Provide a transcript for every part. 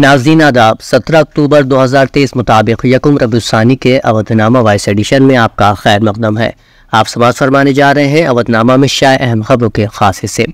नाजीन आदाब सत्रह अक्टूबर दो हज़ार तेईस मुताबिक यकुम रबुस्सानी के अवधनामा वाइस एडिशन में आपका खैर मकदम है आप समाज फरमाने जा रहे हैं अवधनामा में शाह अहम खबरों के खास हिस्से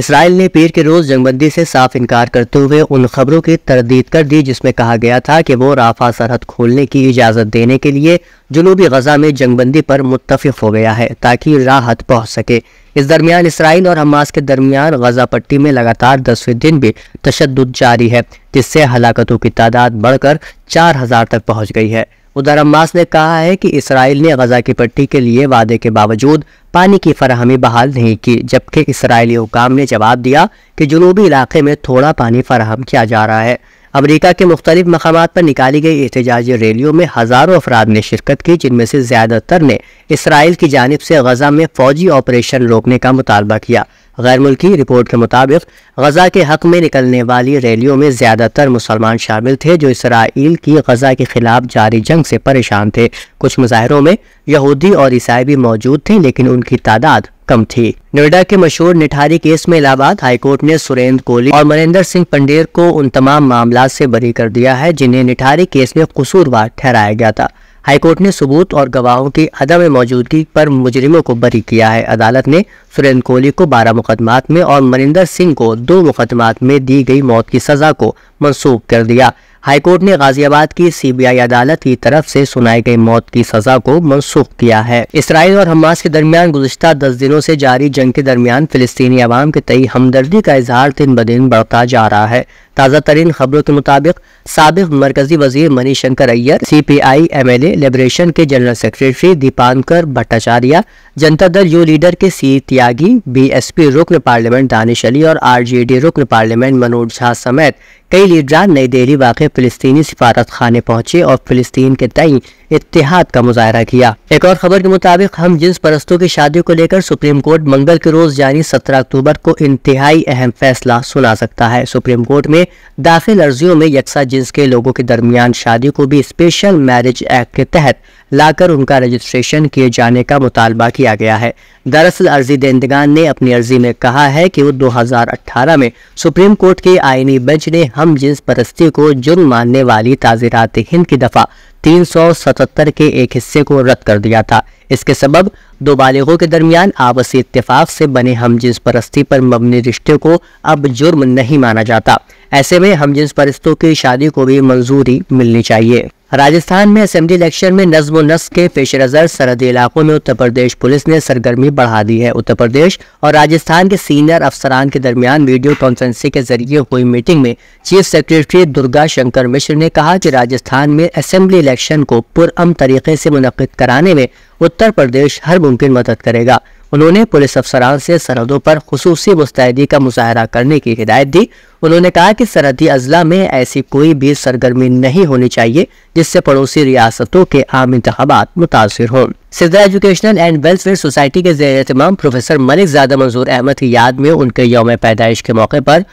इसराइल ने पीर के रोज़ जंगबंदी से साफ इनकार करते हुए उन खबरों की तरदीद कर दी जिसमें कहा गया था कि वो राफा सरहद खोलने की इजाज़त देने के लिए जनूबी गजा में जंगबंदी पर मुतफ़ हो गया है ताकि राहत पहुँच सके इस दरमियान इसराइल और हमास के दरमियान गजा पट्टी में लगातार दसवें दिन भी तशद जारी है जिससे हलाकतों की तादाद बढ़कर चार हज़ार तक पहुँच गई है उधर हमास ने कहा है कि इसराइल ने गजा की पट्टी के लिए वादे के बावजूद पानी की फरहमी बहाल नहीं की जबकि इसराइली हुकाम ने जवाब दिया कि जुनूबी इलाके में थोड़ा पानी फराहम किया जा रहा है अमरीका के मुख्तलिफ मकाम पर निकाली गई एहतजाजी रैलियों में हज़ारों अफराद ने शिरकत की जिनमें से ज़्यादातर ने इसराइल की जानब से गजा में फौजी ऑपरेशन रोकने का मुतालबा किया गैर मुल्की रिपोर्ट के मुताबिक गजा के हक में निकलने वाली रैलियों में ज़्यादातर मुसलमान शामिल थे जो इसराइल की गजा के खिलाफ जारी जंग से परेशान थे कुछ मुजाहरों में यहूदी और ईसाई भी मौजूद थे लेकिन उनकी तादाद कम थी नोएडा के मशहूर निठारी केस में इलाहाबाद हाईकोर्ट ने सुरेंद्र कोहली और मनिंदर सिंह पंडेर को उन तमाम मामला से बरी कर दिया है जिन्हें निठारी केस में कसूरवार ठहराया गया था हाईकोर्ट ने सबूत और गवाहों की अदम मौजूदगी पर मुजरिमों को बरी किया है अदालत ने सुरेंद्र कोहली को बारह मुकदमात में और मनिंदर सिंह को दो मुकदमात में दी गई मौत की सजा को मनसूख कर दिया हाईकोर्ट ने गाजियाबाद की सीबीआई अदालत की तरफ से सुनाई गई मौत की सजा को मनसूख किया है इसराइल और हमास के दरमियान गुजशत दस दिनों से जारी जंग के दरमियान फिलिस्तीनी आवाम के तई हमदर्दी का इजहार दिन ब दिन बढ़ता जा रहा है ताज़ा तरीन खबरों के मुताबिक सबक मरकजी वजीर Manish Shankar Aiyar C P I M L A liberation के general secretary Dipankar Bhattacharya Janata Dal U leader K C Tyagi B S P रुकन पार्लियामेंट दानिश अली और आर जी डी रुकन पार्लियामेंट मनोज झा समेत कई लीडरान नई दिल्ली वाक़ फ़लस्तनी सफारत खाने पहुँचे और फ़लस्तीन के तई इतिहाद का मुजाहरा किया एक और खबर के मुताबिक हम जिन्स परस्तों की शादी को लेकर सुप्रीम कोर्ट मंगल के रोज यानी सत्रह अक्टूबर को इंतहाई अहम फैसला सुना सकता है सुप्रीम कोर्ट में दाखिल अर्जियों में यकसा जिन्स के लोगों के दरमियान शादी को भी स्पेशल मैरिज एक्ट के तहत लाकर उनका रजिस्ट्रेशन किए जाने का मुतालबा किया गया है दरअसल अर्जी देंदगान ने अपनी अर्जी में कहा है कि वो 2018 में सुप्रीम कोर्ट के आईनी बेंच ने हम जिन्स परस्ती को जुर्म मानने वाली ताजीरात हिंद की दफा 377 के एक हिस्से को रद्द कर दिया था इसके सबब दो बालिगों के दरमियान आपसी इतफाक से बने हम हमजिन्स परस्ती पर मबनी रिश्ते को अब जुर्म नहीं माना जाता ऐसे में हम जिन्स परस्तों की शादी को भी मंजूरी मिलनी चाहिए राजस्थान में असेंबली इलेक्शन में नज्म नस्क के पेश नज़र सरहदी इलाकों में उत्तर प्रदेश पुलिस ने सरगर्मी बढ़ा दी है उत्तर प्रदेश और राजस्थान के सीनियर अफसरान के दरमियान वीडियो कॉन्फ्रेंसिंग के जरिए हुई मीटिंग में चीफ सेक्रेटरी दुर्गा शंकर मिश्र ने कहा कि राजस्थान में असेंबली इलेक्शन को पुरम तरीके से मुनद कराने में उत्तर प्रदेश हर मुमकिन मदद करेगा उन्होंने पुलिस अफसरान से सरहदों पर खसूस मुस्तैदी का मुजाहरा करने की हिदायत दी उन्होंने कहा कि सरहदी अजला में ऐसी कोई भी सरगर्मी नहीं होनी चाहिए जिससे पड़ोसी रियासतों के आम इंतबात मुतासर हों सिद्धा एजुकेशनल एंड वेलफेयर सोसाइटी के जेर प्रोफेसर मलिक ज़्यादा मंजूर अहमद की याद में उनके योम पैदाइश के मौके पर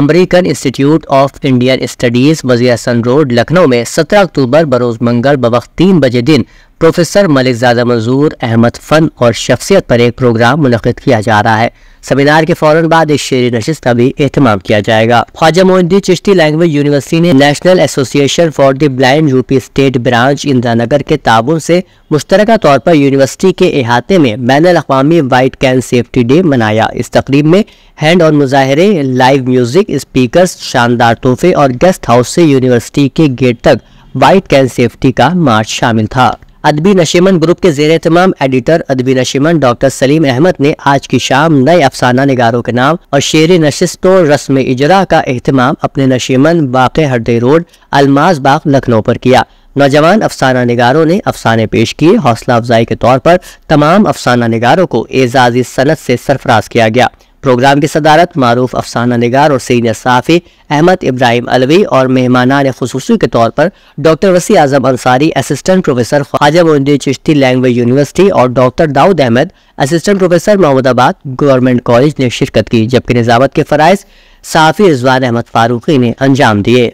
American institute of Indian studies वजी रोड लखनऊ में 17 अक्टूबर बरोज मंगल बवक तीन बजे दिन प्रोफेसर मलिकजादा मंजूर अहमद फ़न और शख्सियत पर एक प्रोग्राम मुनद किया जा रहा है सेमिनार के फौरन बाद इस शेरी नशस्त का भी एहतमाम किया जाएगा ख्वाजा मोहद्दी चिश्ती लैंग्वेज यूनिवर्सिटी ने national association for the blind UP state branch Indiranagar के ताबुन से मुश्तरक तौर पर यूनिवर्सिटी के अहाते में बैन अवी वाइट कैन सेफ्टी डे मनाया इस तकरीब में हैंड और मुजाहरे लाइव म्यूजिक स्पीकर शानदार तोहफे और गेस्ट हाउस से यूनिवर्सिटी के गेट तक वाइट कैन सेफ्टी का मार्च शामिल था अदबी नशीमन ग्रुप के जेर तमाम एडिटर अदबी नशीमन डॉक्टर सलीम अहमद ने आज की शाम नए अफसाना निगारों के नाम और शेर नशस्तों रस्म इजरा का अहतमाम अपने नशीमन बाक़ हरदे रोड अलमाज बाग लखनऊ पर किया नौजवान अफसाना निगारों ने अफसाने पेश किए हौसला अफजाई के तौर पर तमाम अफसाना निगारों को एजाजी सनत से सरफराज किया गया प्रोग्राम की सदारत मरूफ अफसाना निगार और सीनियर साफ़ी अहमद इब्राहिम अलवी और मेहमानान खसूसी के तौर पर doctor Wasi Azam Ansari assistant professor Khwaja Moinuddin Chishti language university और doctor Daud Ahmad assistant professor Mohammadabad government college ने शिरकत की जबकि निजामत के फ़रज़ साफ़ी रिजवान अहमद फारूकी ने अंजाम दिए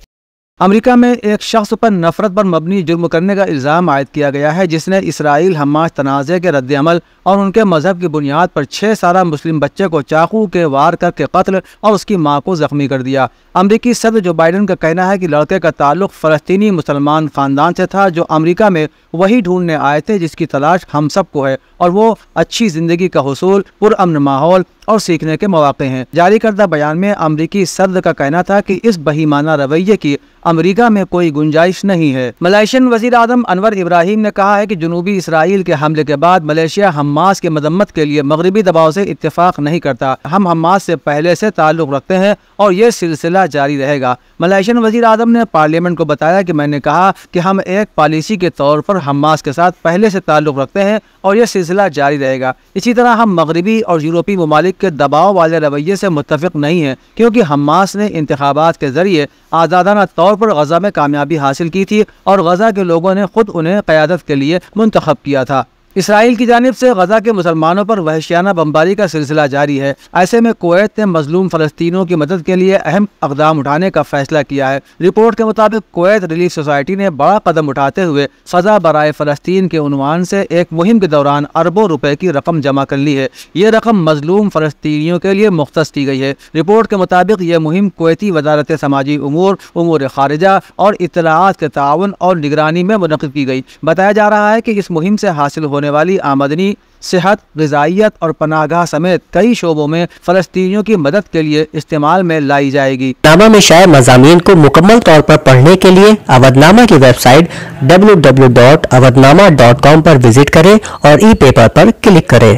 अमेरिका में एक शख्स पर नफरत पर मबनी जुर्म करने का इल्ज़ाम आयद किया गया है जिसने इसराइल हमास तनाज़े के रद्दमल और उनके मजहब की बुनियाद पर छः सारा मुस्लिम बच्चे को चाकू के वार करके कत्ल और उसकी मां को ज़ख्मी कर दिया अमरीकी सदर जो बाइडन का कहना है कि लड़के का ताल्लुक फ़लस्तनी मुसलमान ख़ानदान से था जो अमरीका में वही ढूंढने आए थे जिसकी तलाश हम सबको है और वो अच्छी ज़िंदगी का हसूल पुरअमन माहौल और सीखने के मौाक़े हैं जारी करदा बयान में अमरीकी सदर का कहना था कि इस बहीमाना रवैये की अमरीका में कोई गुंजाइश नहीं है मलेशियन वजीर आजम अनवर इब्राहिम ने कहा है की जनूबी इसराइल के हमले के बाद मलेशिया हमास की मजम्मत के लिए मगरबी दबाव से इतफाक नहीं करता हम हमास से पहले से ताल्लुक रखते हैं और ये सिलसिला जारी रहेगा मलेशियन वजीर आजम ने पार्लियामेंट को बताया कि मैंने कहा कि हम एक पॉलिसी के तौर पर हमास के साथ पहले से ताल्लुक रखते हैं और यह सिलसिला जारी रहेगा इसी तरह हम मगरबी और यूरोपीय ममालिक के दबाव वाले रवैये से मुतफिक नहीं है क्योंकि हमास ने इंतबात के जरिए आज़ादाना तौर तौर पर गजा में कामयाबी हासिल की थी और गजा के लोगों ने खुद उन्हें क्यादत के लिए मुंतखब किया था इसराइल की जानब से गजा के मुसलमानों पर वहशियाना बमबारी का सिलसिला जारी है ऐसे में कोवैत ने मजलूम फलस्तीनों की मदद के लिए अहम अकदाम उठाने का फैसला किया है रिपोर्ट के मुताबिक कोवैत रिलीफ सोसाइटी ने बड़ा कदम उठाते हुए सजा बरए फलस्तीन के उनवान से एक मुहिम के दौरान अरबों रुपए की रकम जमा कर ली है ये रकम मजलूम फलस्तियों के लिए मुख्त की गई है रिपोर्ट के मुताबिक यह मुहिम कोवैती वजारत समाजी उमूर उमूर खारजा और इतलात के ताउन और निगरानी में मुनद की गई बताया जा रहा है कि इस मुहिम से हासिल होने होने वाली आमदनी सेहत गजाइत और पनागाह समेत कई शोबों में फलस्तियों की मदद के लिए इस्तेमाल में लाई जाएगी नामा में शायद मजामी को मुकम्मल तौर पर पढ़ने के लिए अवधनामा की website W W dot Awadhnama dot com पर विजिट करें और ई पेपर पर क्लिक करें